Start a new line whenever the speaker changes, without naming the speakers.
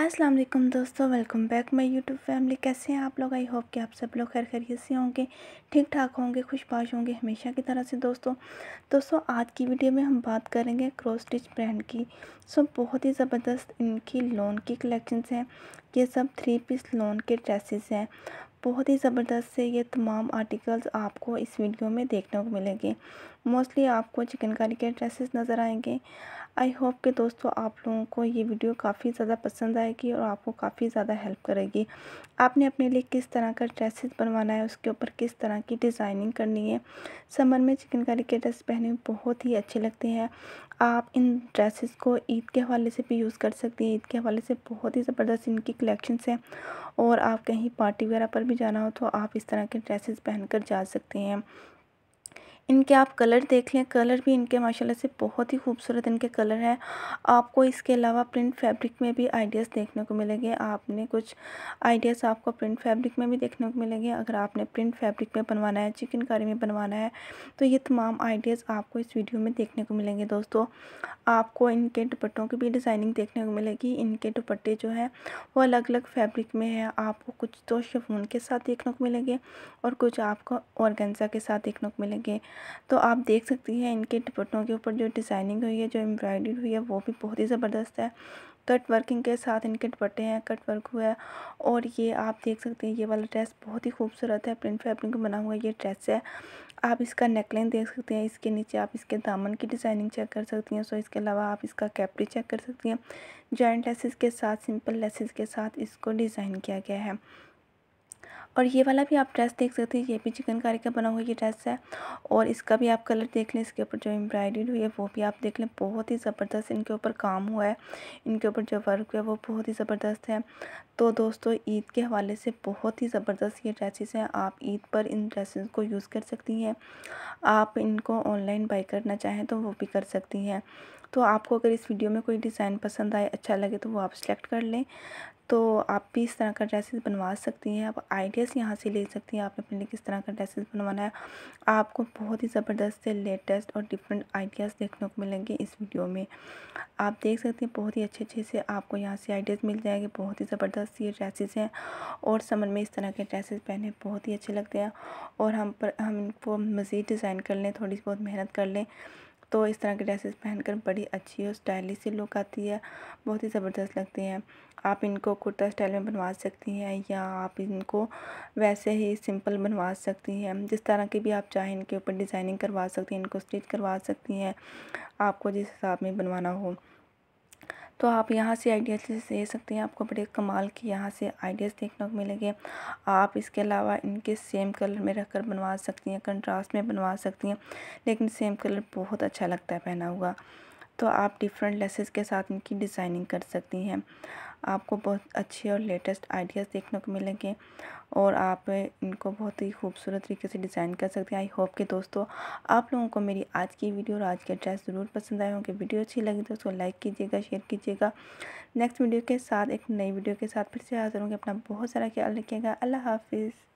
अस्सलाम वालेकुम दोस्तों welcome back my YouTube family कैसे हैं आप लोग आई होप कि आप सब लोग खैर खैरियत से होंगे ठीक ठाक होंगे खुशबाश होंगे हमेशा की तरह से दोस्तों दोस्तों आज की वीडियो में हम बात करेंगे क्रॉस स्टिच ब्रांड की सो बहुत ही ज़बरदस्त इनकी लोन की कलेक्शंस हैं ये सब थ्री पीस लोन के ड्रेसेस हैं बहुत ही ज़बरदस्त से ये तमाम आर्टिकल्स आपको इस वीडियो में देखने को मिलेंगे मोस्टली आपको चिकनकारी के ड्रेसेस नज़र आएंगे आई होप कि दोस्तों आप लोगों को ये वीडियो काफ़ी ज़्यादा पसंद आएगी और आपको काफ़ी ज़्यादा हेल्प करेगी आपने अपने लिए किस तरह का ड्रेसेस बनवाना है उसके ऊपर किस तरह की डिज़ाइनिंग करनी है समर में चिकनकारी के ड्रेस पहने बहुत ही अच्छे लगते हैं आप इन ड्रेसेस को ईद के हवाले से भी यूज़ कर सकती हैं ईद के हवाले से बहुत ही ज़बरदस्त इनकी कलेक्शंस हैं और आप कहीं पार्टी वगैरह पर भी जाना हो तो आप इस तरह के ड्रेसेस पहन कर जा सकते हैं इनके आप कलर देख लें कलर भी इनके माशाल्लाह से बहुत ही खूबसूरत इनके कलर हैं आपको इसके अलावा प्रिंट फैब्रिक में भी आइडियाज़ देखने को मिलेंगे आपने कुछ आइडियाज़ आपको प्रिंट फैब्रिक में भी देखने को मिलेंगे अगर आपने प्रिंट फैब्रिक में बनवाना है चिकनकारी में बनवाना है तो ये तमाम आइडियाज़ आपको इस वीडियो में देखने को मिलेंगे दोस्तों आपको इनके दुपट्टों की भी डिज़ाइनिंग देखने को मिलेगी इनके दुपट्टे जो है वो अलग अलग फैब्रिक में है आपको कुछ तो शिफोन के साथ देखने को मिलेंगे और कुछ आपको औरगेंजा के साथ देखने को मिलेंगे तो आप देख सकती हैं इनके दुपट्टों के ऊपर जो डिज़ाइनिंग हुई है जो एम्ब्रॉयडरी हुई है वो भी बहुत ही ज़बरदस्त है कट वर्किंग के साथ इनके दुपट्टे हैं कट वर्क हुआ है और ये आप देख सकते हैं ये वाला ड्रेस बहुत ही खूबसूरत है प्रिंट फैब्रिक बना हुआ ये ड्रेस है आप इसका नेकलाइन देख सकते हैं इसके नीचे आप इसके दामन की डिज़ाइनिंग चेक कर सकती हैं सो इसके अलावा आप इसका कैपरी चेक कर सकती हैं जॉइंट लेसेस के साथ सिंपल लेसेस के साथ इसको डिज़ाइन किया गया है और ये वाला भी आप ड्रेस देख सकते हैं ये भी चिकनकारी का बना हुआ ये ड्रेस है और इसका भी आप कलर देख लें इसके ऊपर जो एम्ब्रॉयडरी हुई है वो भी आप देख लें बहुत ही ज़बरदस्त इनके ऊपर काम हुआ है इनके ऊपर जो वर्क हुआ है वो बहुत ही ज़बरदस्त है तो दोस्तों ईद के हवाले से बहुत ही ज़बरदस्त ये ड्रेसेस हैं आप ईद पर इन ड्रेसेस को यूज़ कर सकती हैं आप इनको ऑनलाइन बाई करना चाहें तो वो भी कर सकती हैं तो आपको अगर इस वीडियो में कोई डिज़ाइन पसंद आए अच्छा लगे तो वो आप सेलेक्ट कर लें तो आप भी इस तरह का ड्रेसेस बनवा सकती हैं आप आइडियाज़ यहाँ से ले सकती हैं आपने अपने लिए किस तरह का ड्रेसेस बनवाना है आपको बहुत ही ज़बरदस्त से लेटेस्ट और डिफरेंट आइडियाज़ देखने को मिलेंगे इस वीडियो में आप देख सकते हैं बहुत ही अच्छे अच्छे से आपको यहाँ से आइडियाज़ मिल जाएंगे बहुत ही ज़बरदस्त ये ड्रेसेज हैं और समर में इस तरह के ड्रेसेज पहने बहुत ही अच्छे लगते हैं और हम पर हम इनको मज़ीद डिज़ाइन कर लें थोड़ी बहुत मेहनत कर लें तो इस तरह के ड्रेसेस पहनकर बड़ी अच्छी और स्टाइलिश सी लुक आती है बहुत ही ज़बरदस्त लगती हैं आप इनको कुर्ता स्टाइल में बनवा सकती हैं या आप इनको वैसे ही सिंपल बनवा सकती हैं जिस तरह की भी आप चाहें इनके ऊपर डिज़ाइनिंग करवा सकती हैं इनको स्टिच करवा सकती हैं आपको जिस हिसाब में बनवाना हो तो आप यहाँ से आइडियाज ले सकते हैं आपको बड़े कमाल के यहाँ से आइडियाज़ देखने को मिलेंगे आप इसके अलावा इनके सेम कलर में रखकर कर बनवा सकती हैं कंट्रास्ट में बनवा सकती हैं लेकिन सेम कलर बहुत अच्छा लगता है पहना हुआ तो आप डिफरेंट लेसेस के साथ इनकी डिज़ाइनिंग कर सकती हैं आपको बहुत अच्छे और लेटेस्ट आइडियाज़ देखने को मिलेंगे और आप इनको बहुत ही खूबसूरत तरीके से डिज़ाइन कर सकते हैं आई होप कि दोस्तों आप लोगों को मेरी आज की वीडियो और आज के ड्रेस ज़रूर पसंद आए होंगे वीडियो अच्छी लगी तो उसको लाइक कीजिएगा शेयर कीजिएगा नेक्स्ट वीडियो के साथ एक नई वीडियो के साथ फिर से हाजिर होंगे अपना बहुत सारा ख्याल रखिएगा अल्लाह हाफिज़